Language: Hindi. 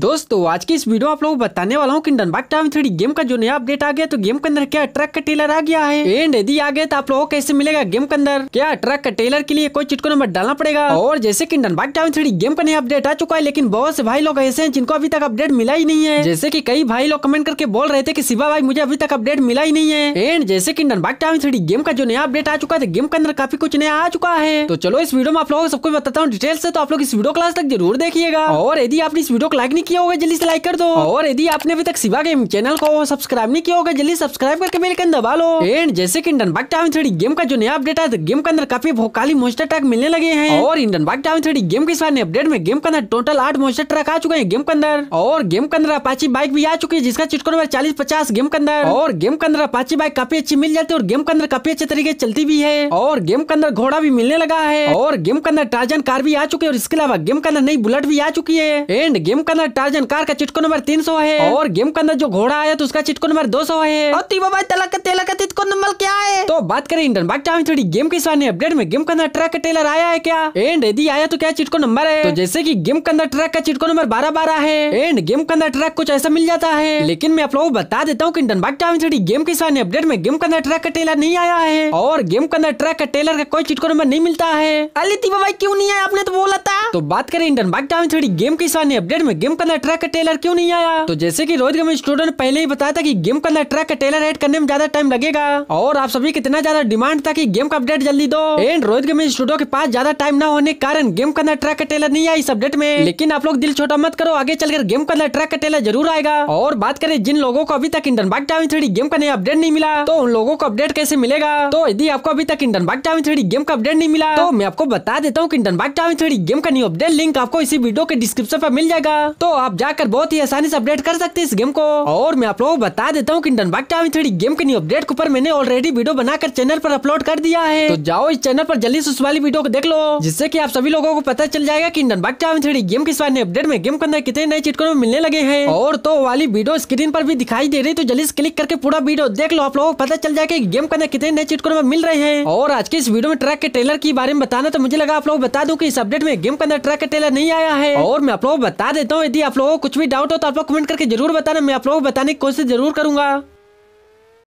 दोस्तों आज की इस वीडियो आप लोगों को बताने वाला हूँ कि डनबाग टाइम थ्री गेम का जो नया अपडेट आ गया तो गेम के अंदर क्या ट्रक का टेलर आ गया है एंड यदि आ गया तो आप लोगों को कैसे मिलेगा गेम के अंदर क्या ट्रक का टेलर के लिए कोई चिटको नंबर डालना पड़ेगा और जैसे किंडन डनबाग टाइम थ्री गेम का नया अपडेट आ चुका है लेकिन बहुत से भाई लोग ऐसे है जिनको अभी तक अपडेट मिला ही नहीं है जैसे की कई भाई लोग कमेंट करके बोल रहे थे की शिवा भाई मुझे अभी तक अपडेट मिला ही नहीं है एंड जैसे की डनबाग टाइम थ्री गेम का जो नया अपडेट आ चुका है तो गेम के अंदर काफी कुछ नया आ चुका है तो चलो इस वीडियो में आप लोगों को सबको बताता हूँ डिटेल से तो आप लोग इस वीडियो क्लास तक जरूर देखिएगा और यदि आप इस वीडियो को लाइक नहीं किया होगा जल्दी से लाइक कर दो और यदि आपने अभी तक सिवा गेम चैनल को सब्सक्राइब नहीं किया होगा जल्दी सब्सक्राइब करके मेरे कन दबा लो एंड जैसे की इंडन बाग टावन थ्री गेम का जो नया अपडेट है गेम के अंदर काफी भोकाली मोस्टर ट्रैक मिलने लगे हैं और इंडन बाग टावन थ्री गेम के साथ अपडेट में गेम के अंदर टोटल आठ मोस्टर ट्रक आ चुके हैं गेम के अंदर और गेम के अंदर अपाची बाइक भी आ चुकी है जिसका चिटको नंबर चालीस पचास गेम के अंदर और गेम के अंदर अपाची बाइक काफी अच्छी मिल जाती है और गेम के अंदर काफी अच्छे तरीके चलती भी है और गेम के अंदर घोड़ा भी मिलने लगा है और गेम के अंदर टार्जन कार भी आ चुकी है और इसके अलावा गेम के अंदर नई बुलेट भी आ चुकी है एंड गेम के अंदर टार्जन कार का चिटको नंबर तीन सौ है और गेम के अंदर जो घोड़ा आया तो उसका चिटको नंबर दो सौ है और भाई तेला का चिटको नंबर क्या है तो बात करें इंडन बाग चाहे थोड़ी गेम के सामने अपडेट में गेम के अंदर ट्रक का टेलर आया है क्या एंड यदि आया तो क्या चिटको नंबर है तो तो जैसे की गेम के अंदर ट्रैक का चिटको नंबर बारह बारह है एंड गेम के अंदर ट्रक कुछ ऐसा मिल जाता है लेकिन मैं आप लोगों को बता देता हूँ की इंडियन बाग चाहे थोड़ी गेम के सामने अपडेट में गेम के अंदर ट्रैक का टेलर नहीं आया है और गेम के अंदर ट्रक का टेलर का कोई चिटको नंबर नहीं मिलता है अली तीवा भाई नहीं आया आपने तो बोला था तो बात करें इंडन बाग चाहे थोड़ी गेम के सामने अपडेट में गेम गिम करना ट्रैक का टेलर क्यों नहीं आया तो जैसे की रोहित गमी स्टूडेंट पहले ही बताया था की गेम करना ट्रैक का टेलर एड करने में ज्यादा टाइम लगेगा और आप सभी कितना ज्यादा डिमांड था की गेम का अपडेट जल्दी दो एंड रोहित गमी स्टूडियो के पास ज्यादा टाइम न होने के कारण गेम करना ट्रैक का टेलर नहीं आया इस अपडेट में लेकिन आप लोग दिल छोटा मत करो आगे चलकर गेम करना ट्रैक का टेलर जरूर आएगा और बात करें जिन लोगों को अभी तक इंडन बाग टाइम थ्री गेम का नया अपडेट नहीं मिला तो उन लोगों को अपडेट कैसे मिलेगा तो यदि आपको अभी तक इंडन बाग टाइम थ्री गेम का अपडेट नहीं मिला तो मैं आपको बता देता हूँ की इंडन बाग टाइम थ्री गेम का न्यू अपडेट लिंक आपको इसी वीडियो के डिस्क्रिप्शन पर मिल जाएगा तो आप जाकर बहुत ही आसानी से अपडेट कर सकते हैं इस गेम को और मैं आप लोगों को बता देता हूँ की डन थ्री गेम के न्यू अपडेट के ऊपर मैंने ऑलरेडी वीडियो बनाकर चैनल पर अपलोड कर दिया है तो जाओ इस चैनल पर जल्दी से उस वाली वीडियो को देख लो जिससे की आप सभी लोगों को पता चल जाएगा की डन थ्री गेम के साथ अपडेट में गेम के अंदर कितने नए चिटकों मिलने लगे हैं और तो वाली वीडियो स्क्रीन पर भी दिखाई दे रही तो जल्दी से क्लिक करके पूरा वीडियो देख लो आप लोगों को पता चल जाएगा गेम के अंदर कितने नए चिटकों में मिल रहे हैं और आज के इस वीडियो में ट्रैक के ट्रेलर के बारे में बताना तो मुझे लगा आप लोग बता दू की इस अपडेट में गेम के अंदर ट्रैक का ट्रेलर नहीं आया है और मैं आप लोग बता देता हूँ यदि आप लोगों को कुछ भी डाउट हो तो आप लोग कमेंट करके जरूर बताना मैं आप लोगों को बताने की कोशिश जरूर करूंगा